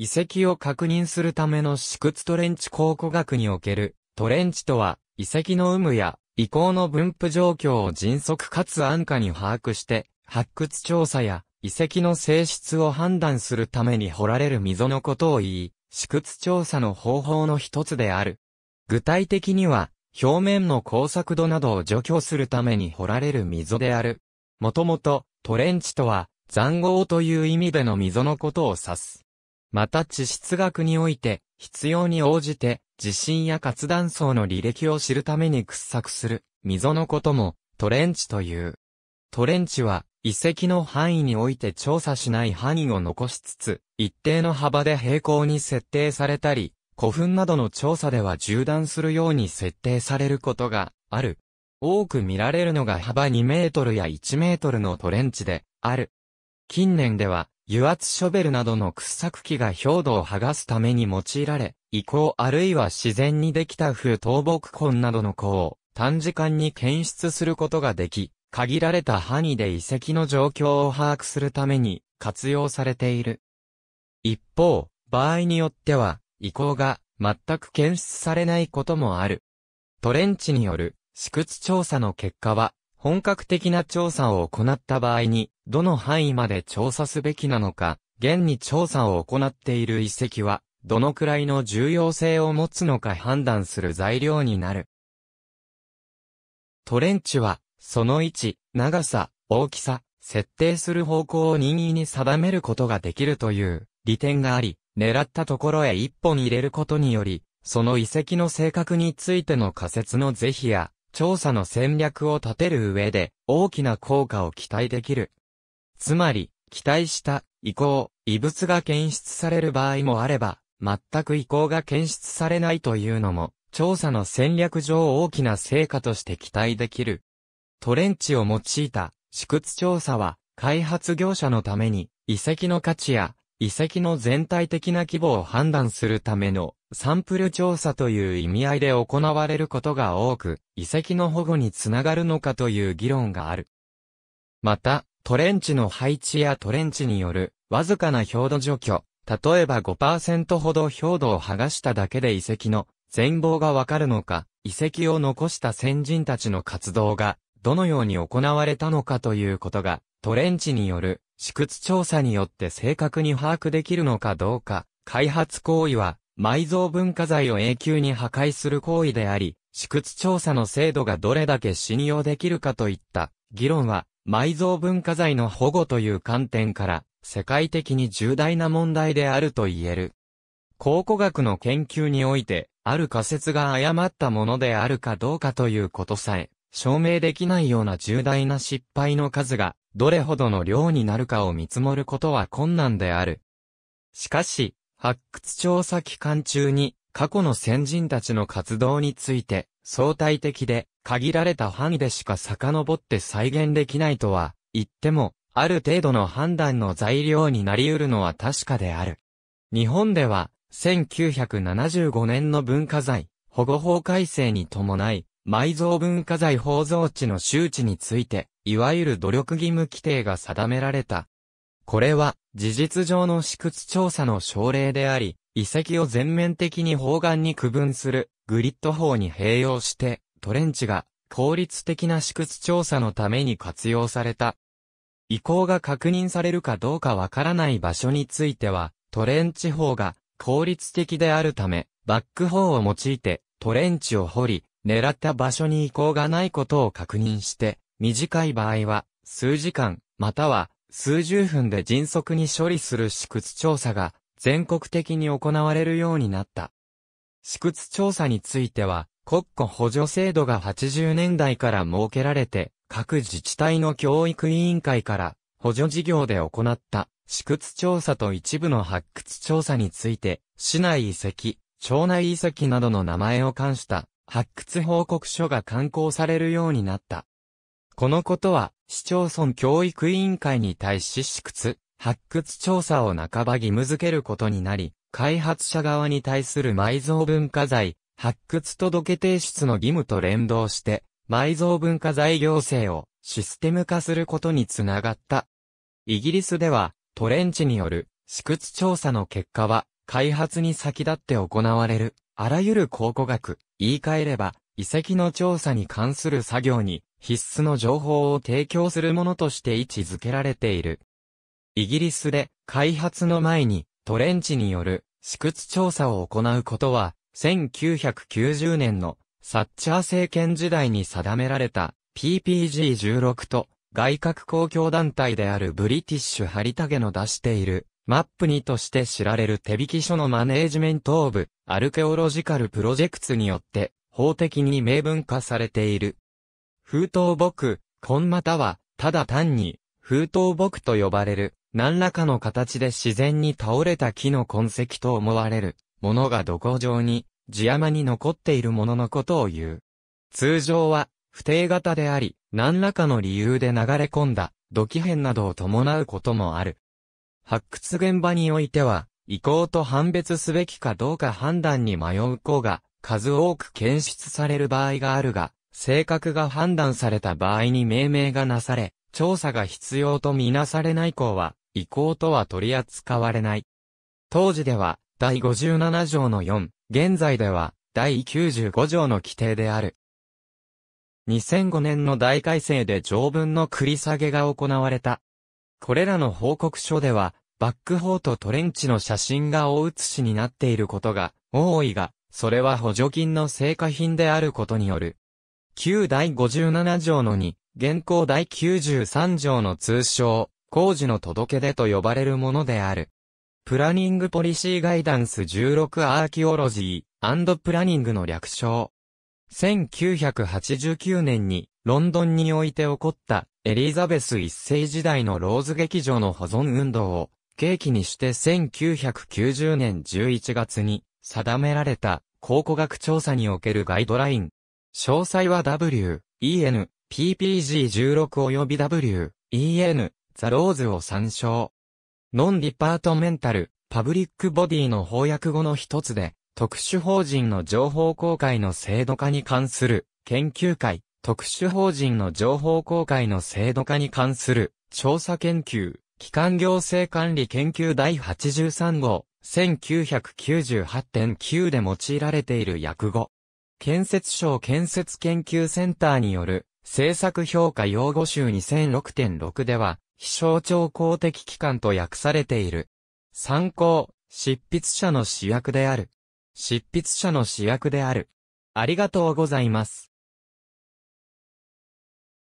遺跡を確認するための試屈トレンチ考古学における、トレンチとは、遺跡の有無や、遺構の分布状況を迅速かつ安価に把握して、発掘調査や、遺跡の性質を判断するために掘られる溝のことを言い、私屈調査の方法の一つである。具体的には、表面の工作度などを除去するために掘られる溝である。もともと、トレンチとは、残壕という意味での溝のことを指す。また地質学において、必要に応じて、地震や活断層の履歴を知るために掘削する、溝のことも、トレンチという。トレンチは、遺跡の範囲において調査しない範囲を残しつつ、一定の幅で平行に設定されたり、古墳などの調査では縦断するように設定されることがある。多く見られるのが幅2メートルや1メートルのトレンチである。近年では油圧ショベルなどの掘削機が表土を剥がすために用いられ、遺構あるいは自然にできた風倒木根などの鉱を短時間に検出することができ、限られた範囲で遺跡の状況を把握するために活用されている。一方、場合によっては、遺構が全く検出されないこともある。トレンチによる試屈調査の結果は、本格的な調査を行った場合に、どの範囲まで調査すべきなのか、現に調査を行っている遺跡は、どのくらいの重要性を持つのか判断する材料になる。トレンチは、その位置、長さ、大きさ、設定する方向を任意に定めることができるという利点があり、狙ったところへ一本入れることにより、その遺跡の性格についての仮説の是非や、調査の戦略を立てる上で、大きな効果を期待できる。つまり、期待した移行、異物が検出される場合もあれば、全く移行が検出されないというのも、調査の戦略上大きな成果として期待できる。トレンチを用いた私屈調査は、開発業者のために、遺跡の価値や、遺跡の全体的な規模を判断するためのサンプル調査という意味合いで行われることが多く、遺跡の保護につながるのかという議論がある。また、トレンチの配置やトレンチによるわずかな表土除去、例えば5%ほど表土を剥がしただけで遺跡の全貌がわかるのか、遺跡を残した先人たちの活動がどのように行われたのかということが、トレンチによる試掘調査によって正確に把握できるのかどうか、開発行為は埋蔵文化財を永久に破壊する行為であり、試掘調査の精度がどれだけ信用できるかといった議論は埋蔵文化財の保護という観点から、世界的に重大な問題であると言える。考古学の研究において、ある仮説が誤ったものであるかどうかということさえ、証明できないような重大な失敗の数が、どれほどの量になるかを見積もることは困難である。しかし、発掘調査期間中に、過去の先人たちの活動について、相対的で、限られた範囲でしか遡って再現できないとは、言っても、ある程度の判断の材料になり得るのは確かである。日本では、1975年の文化財、保護法改正に伴い、埋蔵文化財宝蔵地の周知について、いわゆる努力義務規定が定められた。これは、事実上の私屈調査の症例であり、遺跡を全面的に方眼に区分するグリッド法に併用して、トレンチが効率的な試掘調査のために活用された。移行が確認されるかどうかわからない場所については、トレンチ法が効率的であるため、バック法を用いて、トレンチを掘り、狙った場所に移行がないことを確認して、短い場合は、数時間、または、数十分で迅速に処理する試掘調査が、全国的に行われるようになった。死屈調査については、国庫補助制度が80年代から設けられて、各自治体の教育委員会から補助事業で行った死屈調査と一部の発掘調査について、市内遺跡、町内遺跡などの名前を冠した発掘報告書が刊行されるようになった。このことは、市町村教育委員会に対し死屈、発掘調査を半ば義務付けることになり、開発者側に対する埋蔵文化財、発掘届提出の義務と連動して、埋蔵文化財行政をシステム化することにつながった。イギリスでは、トレンチによる私屈調査の結果は、開発に先立って行われる、あらゆる考古学、言い換えれば、遺跡の調査に関する作業に必須の情報を提供するものとして位置づけられている。イギリスで開発の前にトレンチによる私屈調査を行うことは、1990年のサッチャー政権時代に定められた PPG16 と外郭公共団体であるブリティッシュハリタゲの出しているマップにとして知られる手引き書のマネージメントオブアルケオロジカルプロジェクツによって法的に明文化されている。封筒木、根またはただ単に封筒木と呼ばれる何らかの形で自然に倒れた木の痕跡と思われるものが土工上に地山に残っているもののことを言う。通常は不定型であり、何らかの理由で流れ込んだ土器片などを伴うこともある。発掘現場においては、遺構と判別すべきかどうか判断に迷う子が数多く検出される場合があるが、性格が判断された場合に命名がなされ、調査が必要とみなされない項は、移行とは取り扱われない。当時では、第57条の4、現在では、第95条の規定である。2005年の大改正で条文の繰り下げが行われた。これらの報告書では、バックホートトレンチの写真が大写しになっていることが多いが、それは補助金の成果品であることによる。旧第57条の2、現行第93条の通称、工事の届け出と呼ばれるものである。プラニングポリシーガイダンス16アーキオロジープラニングの略称。1989年にロンドンにおいて起こったエリザベス一世時代のローズ劇場の保存運動を契機にして1990年11月に定められた考古学調査におけるガイドライン。詳細は W、EN、PPG16 及び W、EN、ザ・ローズを参照。ノンディパートメンタル、パブリックボディの翻訳語の一つで、特殊法人の情報公開の制度化に関する研究会、特殊法人の情報公開の制度化に関する調査研究、機関行政管理研究第83号、1998.9で用いられている訳語。建設省建設研究センターによる政策評価用語集2006.6では、非象徴公的機関と訳されている。参考、執筆者の主役である。執筆者の主役である。ありがとうございます。